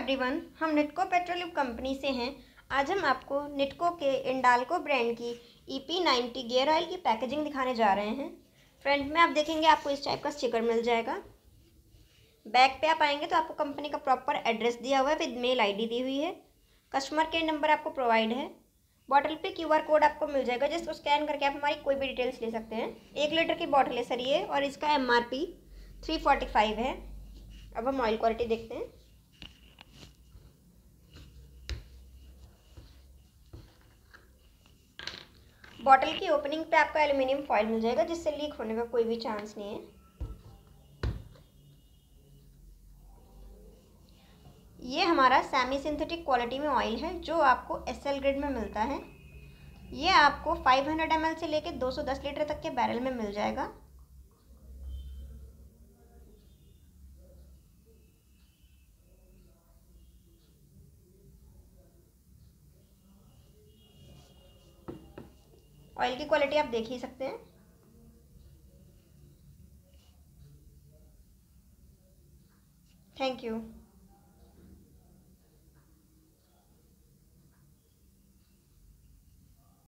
everyone हम Nitco petroleum company से हैं आज हम आपको निटको के इंडालको ब्रांड की E P ninety gear oil की पैकेजिंग दिखाने जा रहे हैं फ्रंट में आप देखेंगे आपको इस टाइप का स्टिकर मिल जाएगा बैक पे आप आएंगे तो आपको कंपनी का प्रॉपर एड्रेस दिया हुआ है विद मेल आई दी हुई है कस्टमर केयर नंबर आपको प्रोवाइड है बॉटल पर क्यू कोड आपको मिल जाएगा जिसको स्कैन करके आप हमारी कोई भी डिटेल्स ले सकते हैं एक लीटर की बॉटल है सर ये और इसका M R P three forty five है अब हम ऑयल क्वालिटी देखते हैं बॉटल की ओपनिंग पे आपका एल्युमिनियम फॉइल मिल जाएगा जिससे लीक होने का कोई भी चांस नहीं है ये हमारा सेमी सिंथेटिक क्वालिटी में ऑयल है जो आपको एस एल ग्रेड में मिलता है ये आपको 500 ml से लेके 210 लीटर तक के बैरल में मिल जाएगा ऑयल की क्वालिटी आप देख ही सकते हैं थैंक यू